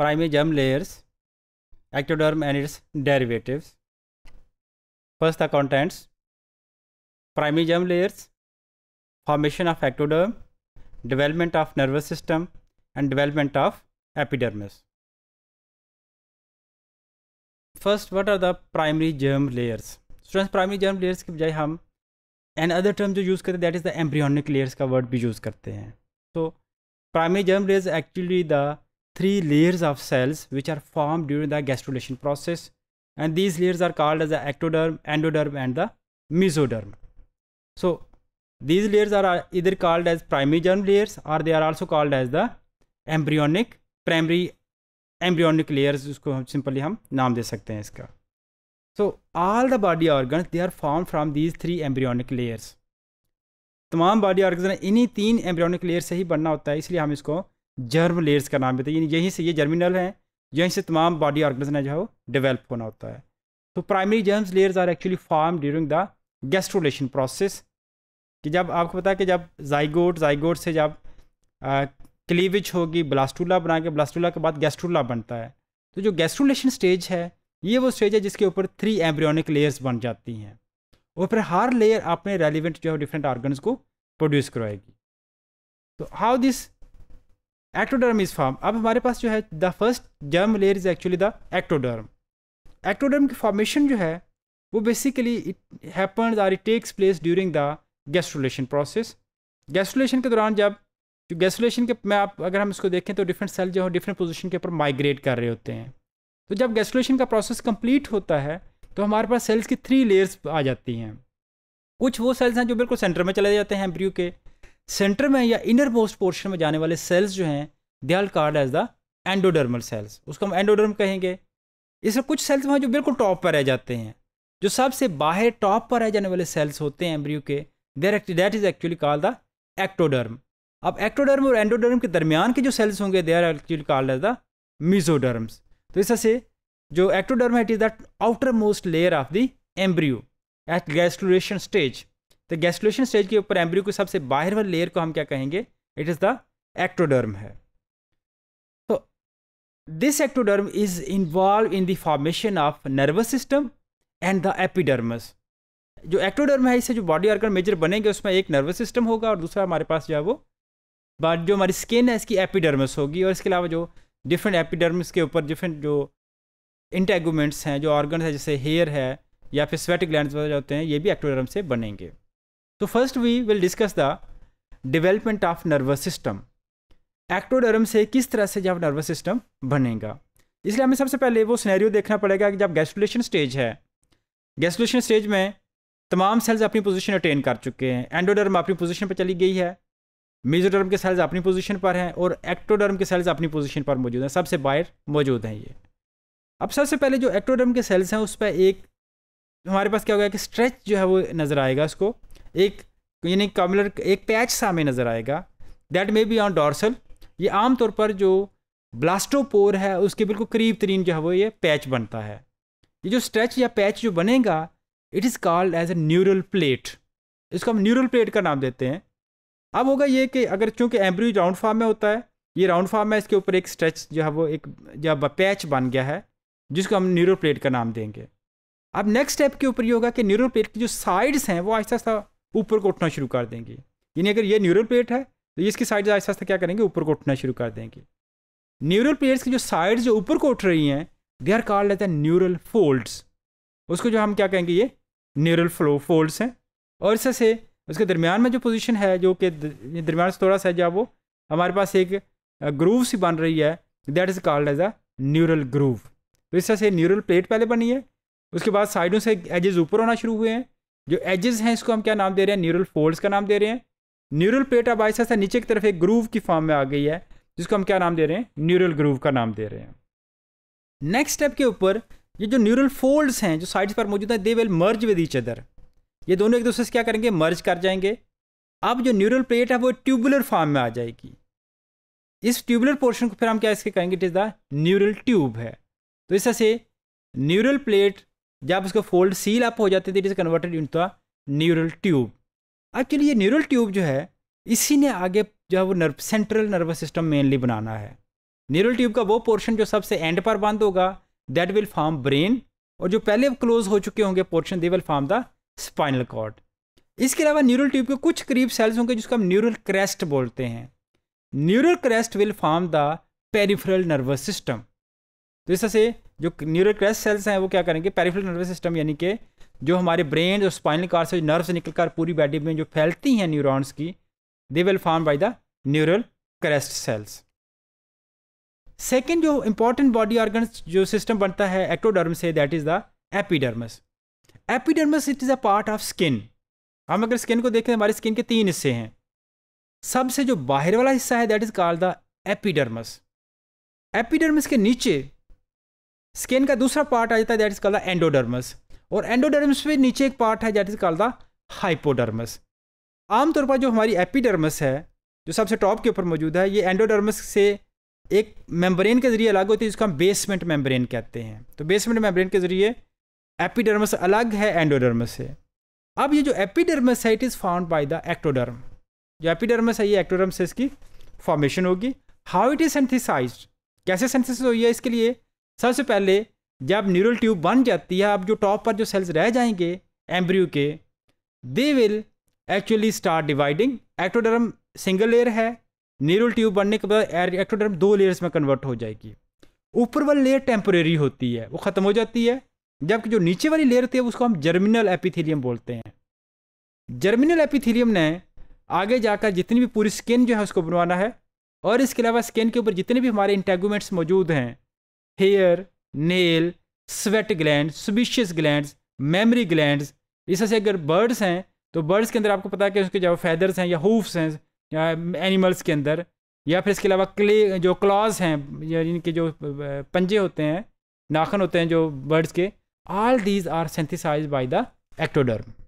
Germ layers ectoderm and its derivative first the contents germ layers formation of ectoderm development of nervous system and development of epidermis first what are the primary germ layers students primary germ layers के बजाय हम another term जो use करते हैं that is the embryonic layers का word भी use करते हैं तो primary germ layers actually the three layers of cells which are formed during the gastrulation process and these layers are called as the ectoderm, endoderm and the mesoderm. So these layers are either called as primary germ layers or they are also called as the embryonic primary embryonic layers usko हम simply हम नाम दे सकते हैं इसका so all the body organ they are form from these three embryonic layers तमाम body organ इन्हीं तीन एम्ब्रियोनिक लेयर से ही बनना होता है इसलिए हम इसको जर्म लेयर्स का नाम भी था यहीं से ये जर्मिनल हैं यहीं से तमाम बॉडी ऑर्गन्स ने जो है वो डेवलप होना होता है तो primary germs layers are actually form during the gastrulation process कि जब आपको पता है कि जब जाइगोट जाइगोट से जब क्लीविच होगी ब्लास्टूला बना के ब्लास्टूला के बाद गैस्ट्रोला बनता है तो जो गैस्ट्रोलेशन स्टेज है ये वो स्टेज है जिसके ऊपर थ्री एम्ब्रियोनिक लेयर्स बन जाती हैं और फिर हर लेयर अपने रेलिवेंट जो है डिफरेंट ऑर्गन्स को प्रोड्यूस करवाएगी तो how this ectoderm is form अब हमारे पास जो है the first germ layer is actually the ectoderm ectoderm की फॉर्मेशन जो है वो basically it happens or it takes place during the gastrulation process gastrulation के दौरान जब जो गैस्ट्रोलेशन के में आप अगर हम इसको देखें तो डिफरेंट सेल जो है डिफरेंट पोजिशन के ऊपर माइग्रेट कर रहे होते हैं तो जब गैस्ट्रोलेशन का प्रोसेस कंप्लीट होता है तो हमारे पास सेल्स की थ्री लेयर्स आ जाती हैं कुछ वो सेल्स हैं जो बिल्कुल सेंटर में चले जाते हैं एम्ब्रियो के सेंटर में या इनर मोस्ट पोर्शन में जाने वाले सेल्स जो हैं they are called as the endodermal cells उसको हम एंडोडर्म कहेंगे इसमें कुछ सेल्स वहाँ जो बिल्कुल टॉप पर रह जाते हैं जो सबसे बाहर टॉप पर रह जाने वाले सेल्स होते हैं एम्ब्रियो के there that is actually called the ectoderm अब एक्टोडर्म और एंडोडर्म के दरमियान के जो सेल्स होंगे they are actually called as the mesoderms तो इस से जो एक्टोडर्म है it is the outermost layer of the embryo at gastrulation stage तो गैस्ट्रेशन स्टेज के ऊपर एम्ब्रियो के सबसे बाहर वाले लेयर को हम क्या कहेंगे इट इज़ द एक्टोडर्म है तो this ectoderm is involve in the formation of nervous system and the epidermis जो एक्टोडर्म है इससे जो बॉडी ऑर्गन मेजर बनेंगे उसमें एक नर्वस सिस्टम होगा और दूसरा हमारे पास जो है वो बट जो हमारी स्किन है इसकी एपिडर्मस होगी और इसके अलावा जो डिफरेंट एपिडर्मस के ऊपर डिफरेंट जो इंटेगूमेंट्स हैं जो ऑर्गन है जैसे हेयर है या फिर स्वेट ग्लैंड होते हैं ये भी एक्टोडर्म से बनेंगे तो first we will discuss the development of nervous system ectoderm से किस तरह से जब नर्वस सिस्टम बनेगा इसलिए हमें सबसे पहले वो सिनेरियो देखना पड़ेगा कि जब गैस्टुलेशन स्टेज है गैस्टुलेशन स्टेज में तमाम सेल्स अपनी पोजीशन अटेन कर चुके हैं एंडोडर्म अपनी पोजीशन पर चली गई है मेजोडर्म के सेल्स अपनी पोजीशन पर हैं और एक्टोडर्म के सेल्स अपनी पोजीशन पर मौजूद हैं सबसे बाहर मौजूद हैं ये अब सबसे पहले जो एक्टोडर्म के सेल्स हैं उस पर एक हमारे पास क्या होगा कि स्ट्रेच जो है वो नज़र आएगा उसको एक यानी कमलर एक पैच सामने नज़र आएगा that may be on dorsal ये आमतौर पर जो ब्लास्टोपोर है उसके बिल्कुल करीब तरीन जो है वो ये पैच बनता है ये जो स्ट्रेच या पैच जो बनेगा it is called as a neural plate इसको हम न्यूरल प्लेट का नाम देते हैं अब होगा ये कि अगर चूंकि एम्ब्रियो राउंड फार्म में होता है ये राउंड फार्म है इसके ऊपर एक स्ट्रेच जो है वो एक जब पैच बन गया है जिसको हम न्यूरल प्लेट का नाम देंगे अब नेक्स्ट स्टेप के ऊपर ये होगा कि न्यूरल प्लेट की जो साइड्स हैं वो आहिस्ता आहिस्ता ऊपर को उठना शुरू कर देंगे यानी अगर ये न्यूरल प्लेट है तो ये इसकी साइड आहिस्ता आहिस्ता क्या करेंगे ऊपर को उठना शुरू कर देंगे न्यूरल प्लेट्स की जो साइड्स जो ऊपर को उठ रही हैं दे आर कॉल्ड एज हैं न्यूरल फोल्ड्स उसको जो हम क्या कहेंगे ये न्यूरल फ्लो फोल्ड्स हैं और इससे से उसके दरमियान में जो पोजिशन है जो कि दरमियान से थोड़ा सा जब वो हमारे पास एक ग्रूव सी बन रही है that is called as a neural groove तो इस तरह से न्यूरल प्लेट पहले बनी है उसके बाद साइडों से एजेस ऊपर होना शुरू हुए हैं जो एजेस हैं इसको हम क्या नाम दे रहे हैं न्यूरल फोल्ड्स का नाम दे रहे हैं न्यूरल प्लेट अब ऐसा नीचे की तरफ एक ग्रूव की फॉर्म में आ गई है जिसको हम क्या नाम दे रहे हैं न्यूरल ग्रूव का नाम दे रहे हैं नेक्स्ट स्टेप के ऊपर ये जो न्यूरल फोल्ड्स हैं जो साइड्स पर मौजूद हैं they will merge with each other ये दोनों एक दूसरे से क्या करेंगे मर्ज कर जाएंगे अब जो न्यूरल प्लेट है वो ट्यूबुलर फॉर्म में आ जाएगी इस ट्यूबुलर पोर्शन को फिर हम क्या इसके कहेंगे it is the neural tube है तो इस तरह से न्यूरल प्लेट जब उसको फोल्ड सील अप हो जाते थे it is converted in neural tube actually ये न्यूरल ट्यूब जो है इसी ने आगे जो है वो nerve central nervous system mainly बनाना है न्यूरल ट्यूब का वो पोर्शन जो सबसे एंड पर बंद होगा दैट विल फॉर्म ब्रेन और जो पहले क्लोज हो चुके होंगे portion they will form the spinal cord इसके अलावा न्यूरल ट्यूब के कुछ करीब सेल्स होंगे जिसको हम न्यूरल क्रेस्ट बोलते हैं neural crest will form the peripheral nervous system तो इस तरह से जो न्यूरोक्रेस सेल्स हैं वो क्या करेंगे पेरिफेरल नर्वस सिस्टम यानी कि जो हमारे ब्रेन और स्पाइनल कार से नर्व निकलकर पूरी बॉडी में जो फैलती हैं न्यूरॉन्स की they will form by the neural crest cells second जो इंपॉर्टेंट बॉडी ऑर्गन जो सिस्टम बनता है एक्टोडर्म से that is the epidermis epidermis it is a part of skin हम अगर स्किन को देखें हमारे स्किन के तीन हिस्से हैं सबसे जो बाहर वाला हिस्सा है that is called the epidermis epidermis के नीचे स्किन का दूसरा पार्ट आ जाता है that is called the endodermis और एंडोडर्मस में नीचे एक पार्ट है that is called the hypodermis आमतौर पर जो हमारी एपिडर्मस है जो सबसे टॉप के ऊपर मौजूद है ये एंडोडर्मस से एक मेम्ब्रेन के जरिए अलग होती है जिसको हम बेसमेंट मेम्ब्रेन कहते हैं तो बेसमेंट मेम्ब्रेन के जरिए एपिडर्मस अलग है एंडोडर्मस से अब ये जो एपिडर्मस है it is found by the ectoderm जो एपिडर्मस है ये एक्टोडर्म से इसकी फॉर्मेशन होगी हाउ इट इज़ सेंथिसाइज कैसे सेंथिस हुई है इसके लिए सबसे पहले जब न्यूरल ट्यूब बन जाती है अब जो टॉप पर जो सेल्स रह जाएंगे एम्ब्रियो के they will actually start dividing ectoderm single layer है न्यूरल ट्यूब बनने के बाद एक्टोडर्म दो लेयर्स में कन्वर्ट हो जाएगी ऊपर वाली लेयर टेम्पोरेरी होती है वो ख़त्म हो जाती है जबकि जो नीचे वाली लेयर होती है उसको हम जर्मिनल एपिथीलियम बोलते हैं जर्मिनल एपिथीलियम ने आगे जाकर जितनी भी पूरी स्किन जो है उसको बनवाना है और इसके अलावा स्किन के ऊपर जितने भी हमारे इंटेगूमेंट्स मौजूद हैं hair nail sweat gland sebaceous gland mammary gland इस से अगर बर्ड्स हैं तो बर्ड्स के अंदर आपको पता है कि उसके जो फैदर्स हैं या हूफ्स हैं या एनिमल्स के अंदर या फिर इसके अलावा क्ले जो क्लॉज हैं या इनके जो पंजे होते हैं नाखन होते हैं जो बर्ड्स के all these are synthesize by the ectoderm